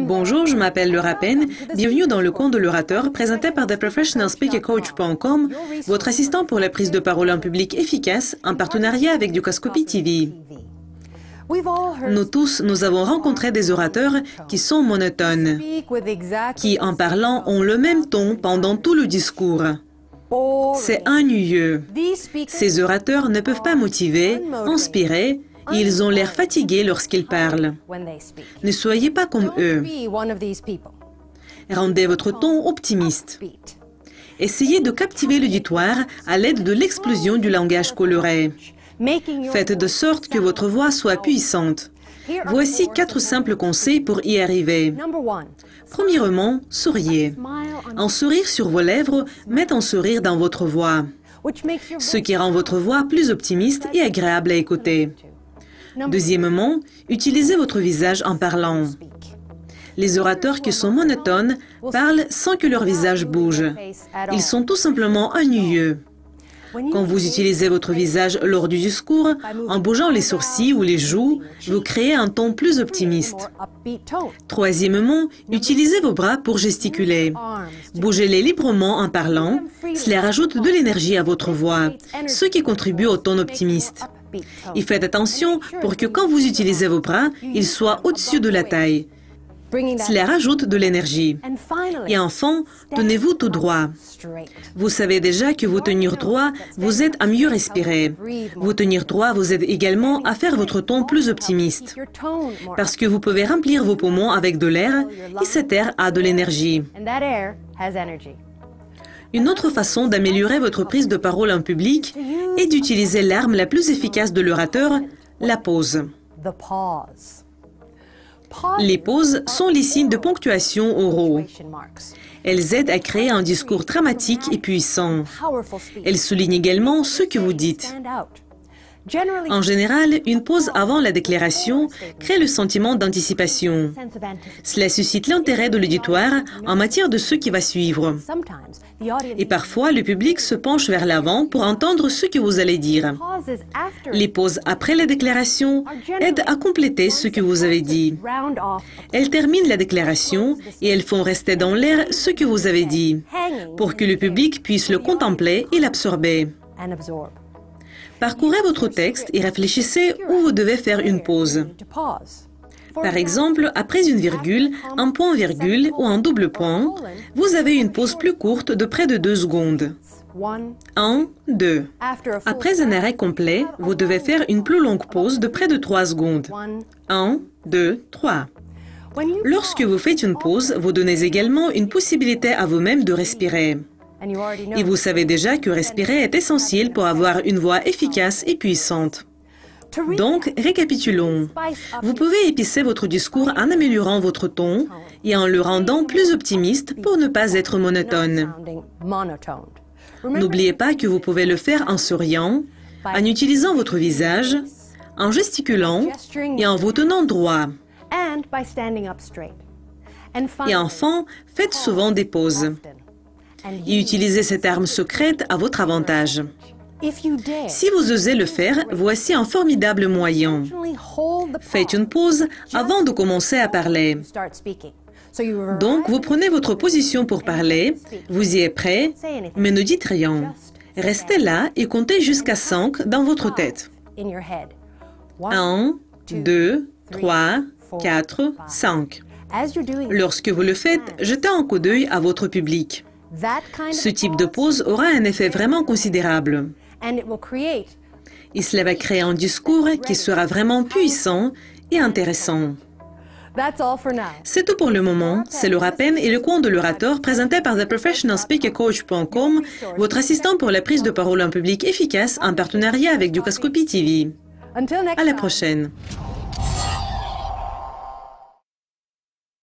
Bonjour, je m'appelle Laura Penn. Bienvenue dans le coin de l'orateur présenté par TheProfessionalSpeakerCoach.com, votre assistant pour la prise de parole en public efficace en partenariat avec Ducascopy TV. Nous tous, nous avons rencontré des orateurs qui sont monotones, qui, en parlant, ont le même ton pendant tout le discours. C'est ennuyeux. Ces orateurs ne peuvent pas motiver, inspirer, ils ont l'air fatigués lorsqu'ils parlent. Ne soyez pas comme eux. Rendez votre ton optimiste. Essayez de captiver l'auditoire à l'aide de l'explosion du langage coloré. Faites de sorte que votre voix soit puissante. Voici quatre simples conseils pour y arriver. Premièrement, souriez. Un sourire sur vos lèvres met un sourire dans votre voix, ce qui rend votre voix plus optimiste et agréable à écouter. Deuxièmement, utilisez votre visage en parlant. Les orateurs qui sont monotones parlent sans que leur visage bouge. Ils sont tout simplement ennuyeux. Quand vous utilisez votre visage lors du discours, en bougeant les sourcils ou les joues, vous créez un ton plus optimiste. Troisièmement, utilisez vos bras pour gesticuler. Bougez-les librement en parlant, cela rajoute de l'énergie à votre voix, ce qui contribue au ton optimiste. Et faites attention pour que quand vous utilisez vos bras, ils soient au-dessus de la taille. Cela rajoute de l'énergie. Et enfin, tenez-vous tout droit. Vous savez déjà que vous tenir droit vous aide à mieux respirer. Vous tenir droit vous aide également à faire votre ton plus optimiste. Parce que vous pouvez remplir vos poumons avec de l'air et cet air a de l'énergie. Une autre façon d'améliorer votre prise de parole en public est d'utiliser l'arme la plus efficace de l'orateur, la pause. Les pauses sont les signes de ponctuation oraux. Elles aident à créer un discours dramatique et puissant. Elles soulignent également ce que vous dites. En général, une pause avant la déclaration crée le sentiment d'anticipation. Cela suscite l'intérêt de l'auditoire en matière de ce qui va suivre. Et parfois, le public se penche vers l'avant pour entendre ce que vous allez dire. Les pauses après la déclaration aident à compléter ce que vous avez dit. Elles terminent la déclaration et elles font rester dans l'air ce que vous avez dit pour que le public puisse le contempler et l'absorber. Parcourez votre texte et réfléchissez où vous devez faire une pause. Par exemple, après une virgule, un point-virgule ou un double point, vous avez une pause plus courte de près de deux secondes. 1, 2. Après un arrêt complet, vous devez faire une plus longue pause de près de 3 secondes. 1, 2, 3. Lorsque vous faites une pause, vous donnez également une possibilité à vous-même de respirer. Et vous savez déjà que respirer est essentiel pour avoir une voix efficace et puissante. Donc, récapitulons. Vous pouvez épicer votre discours en améliorant votre ton et en le rendant plus optimiste pour ne pas être monotone. N'oubliez pas que vous pouvez le faire en souriant, en utilisant votre visage, en gesticulant et en vous tenant droit. Et enfin, faites souvent des pauses et utilisez cette arme secrète à votre avantage. Si vous osez le faire, voici un formidable moyen. Faites une pause avant de commencer à parler. Donc, vous prenez votre position pour parler, vous y êtes prêt, mais ne dites rien. Restez là et comptez jusqu'à 5 dans votre tête. 1, 2, 3, 4, 5. Lorsque vous le faites, jetez un coup d'œil à votre public. Ce type de pause aura un effet vraiment considérable. Et cela va créer un discours qui sera vraiment puissant et intéressant. C'est tout pour le moment. C'est le Penn et le coin de l'orateur présenté par theprofessionalspeakercoach.com, votre assistant pour la prise de parole en public efficace en partenariat avec Ducascopy TV. À la prochaine.